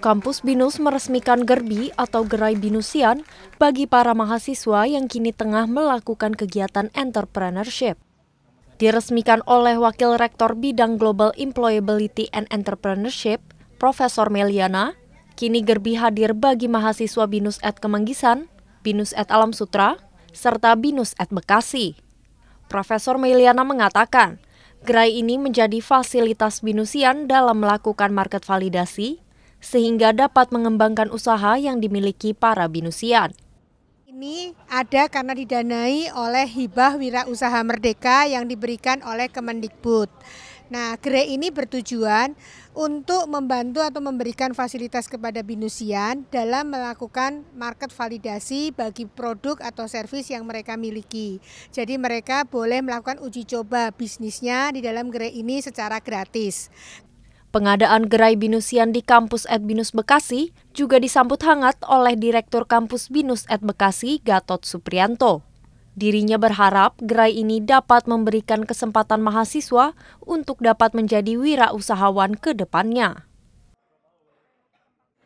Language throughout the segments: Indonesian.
Kampus Binus meresmikan Gerbi atau Gerai Binusian bagi para mahasiswa yang kini tengah melakukan kegiatan entrepreneurship. Diresmikan oleh Wakil Rektor Bidang Global Employability and Entrepreneurship, Profesor Meliana, kini Gerbi hadir bagi mahasiswa Binus at Kemanggisan, Binus at Alam Sutra, serta Binus at Bekasi. Profesor Meliana mengatakan, gerai ini menjadi fasilitas binusian dalam melakukan market validasi, sehingga dapat mengembangkan usaha yang dimiliki para binusian. Ini ada karena didanai oleh hibah wirausaha merdeka yang diberikan oleh Kemendikbud. Nah, GRE ini bertujuan untuk membantu atau memberikan fasilitas kepada binusian dalam melakukan market validasi bagi produk atau servis yang mereka miliki. Jadi mereka boleh melakukan uji coba bisnisnya di dalam GRE ini secara gratis. Pengadaan gerai binusian di kampus Ed Binus Bekasi juga disambut hangat oleh Direktur Kampus Binus Ed Bekasi, Gatot Suprianto. Dirinya berharap gerai ini dapat memberikan kesempatan mahasiswa untuk dapat menjadi wirausahawan ke depannya.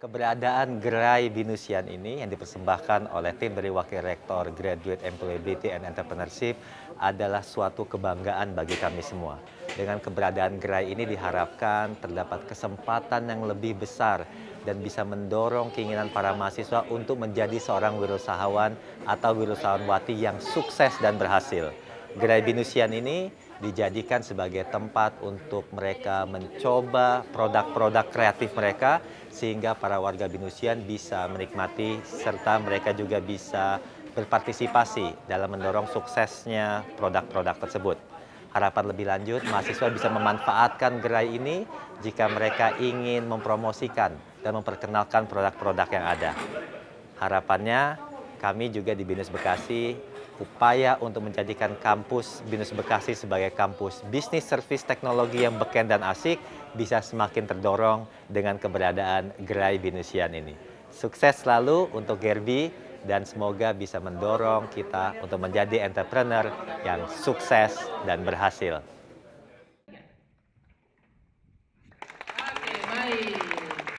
Keberadaan gerai binusian ini yang dipersembahkan oleh tim dari Wakil Rektor Graduate Employability and Entrepreneurship adalah suatu kebanggaan bagi kami semua. Dengan keberadaan gerai ini diharapkan terdapat kesempatan yang lebih besar dan bisa mendorong keinginan para mahasiswa untuk menjadi seorang wirausahawan atau wirausahawanwati yang sukses dan berhasil. Gerai Binusian ini dijadikan sebagai tempat untuk mereka mencoba produk-produk kreatif mereka sehingga para warga Binusian bisa menikmati serta mereka juga bisa berpartisipasi dalam mendorong suksesnya produk-produk tersebut. Harapan lebih lanjut, mahasiswa bisa memanfaatkan gerai ini jika mereka ingin mempromosikan dan memperkenalkan produk-produk yang ada. Harapannya, kami juga di Binus Bekasi upaya untuk menjadikan kampus Binus Bekasi sebagai kampus bisnis service teknologi yang beken dan asik bisa semakin terdorong dengan keberadaan gerai Binusian ini. Sukses selalu untuk Gerbi dan semoga bisa mendorong kita untuk menjadi entrepreneur yang sukses dan berhasil.